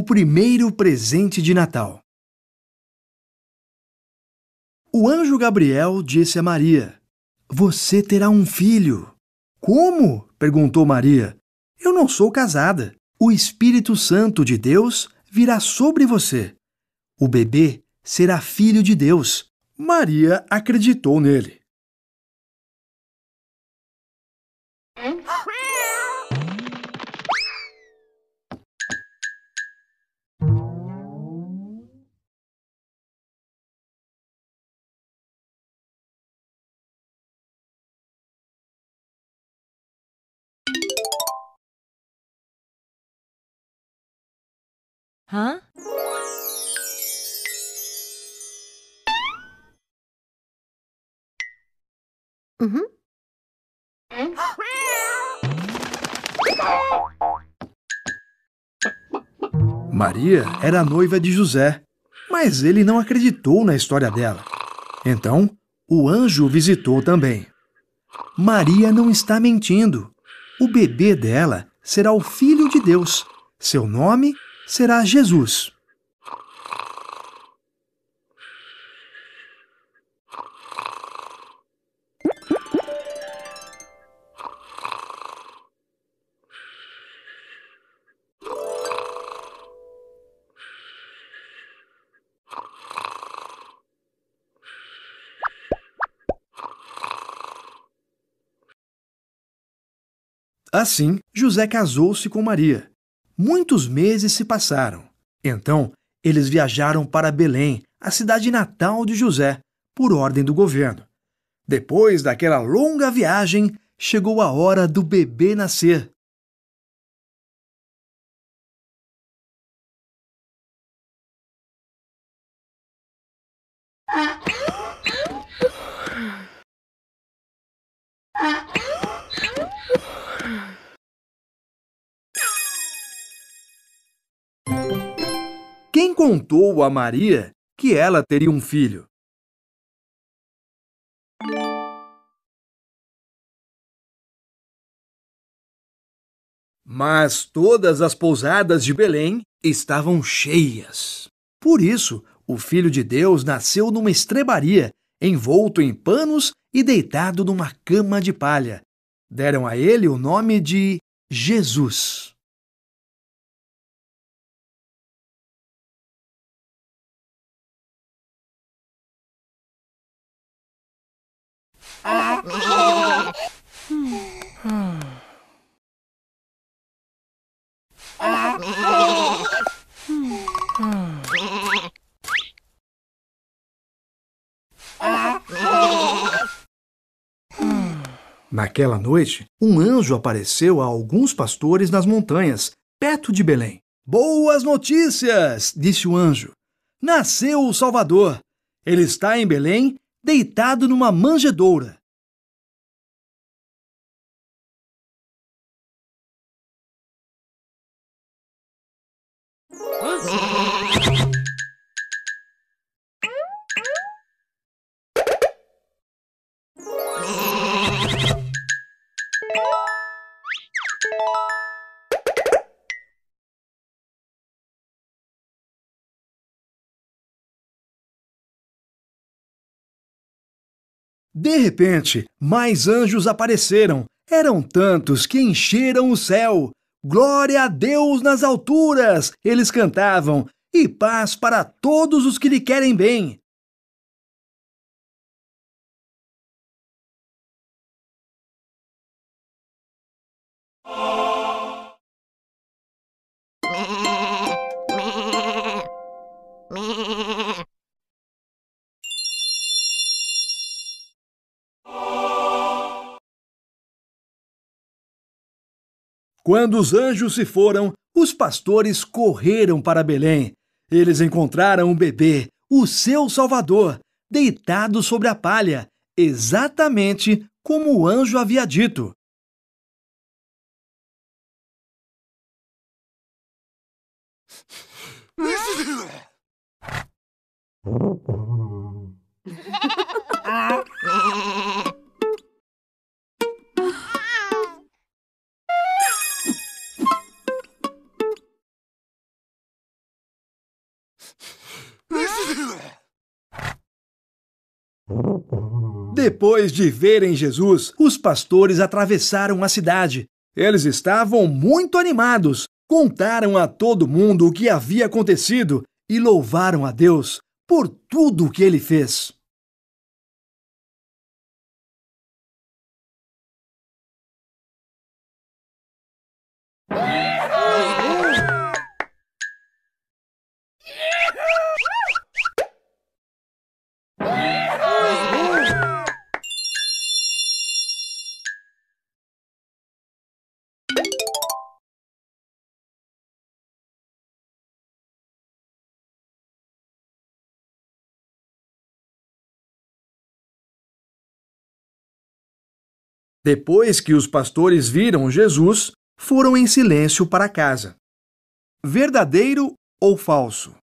O primeiro presente de Natal. O anjo Gabriel disse a Maria: Você terá um filho. Como? perguntou Maria. Eu não sou casada. O Espírito Santo de Deus virá sobre você. O bebê será filho de Deus. Maria acreditou nele. Hã? Uhum. Maria era noiva de José, mas ele não acreditou na história dela. Então, o anjo visitou também. Maria não está mentindo. O bebê dela será o filho de Deus. Seu nome será Jesus. Assim, José casou-se com Maria Muitos meses se passaram. Então, eles viajaram para Belém, a cidade natal de José, por ordem do governo. Depois daquela longa viagem, chegou a hora do bebê nascer. contou a Maria que ela teria um filho. Mas todas as pousadas de Belém estavam cheias. Por isso, o Filho de Deus nasceu numa estrebaria, envolto em panos e deitado numa cama de palha. Deram a ele o nome de Jesus. Naquela noite, um anjo apareceu a alguns pastores nas montanhas, perto de Belém. Boas notícias! disse o anjo. Nasceu o Salvador. Ele está em Belém, deitado numa manjedoura. De repente, mais anjos apareceram. Eram tantos que encheram o céu. Glória a Deus nas alturas! Eles cantavam, e paz para todos os que lhe querem bem. Quando os anjos se foram, os pastores correram para Belém. Eles encontraram o bebê, o seu Salvador, deitado sobre a palha, exatamente como o anjo havia dito. Depois de verem Jesus, os pastores atravessaram a cidade. Eles estavam muito animados, contaram a todo mundo o que havia acontecido e louvaram a Deus por tudo o que ele fez. Depois que os pastores viram Jesus, foram em silêncio para casa. Verdadeiro ou falso?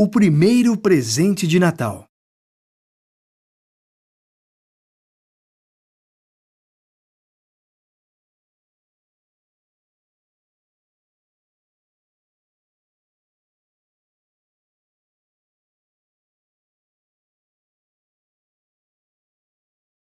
o primeiro presente de Natal.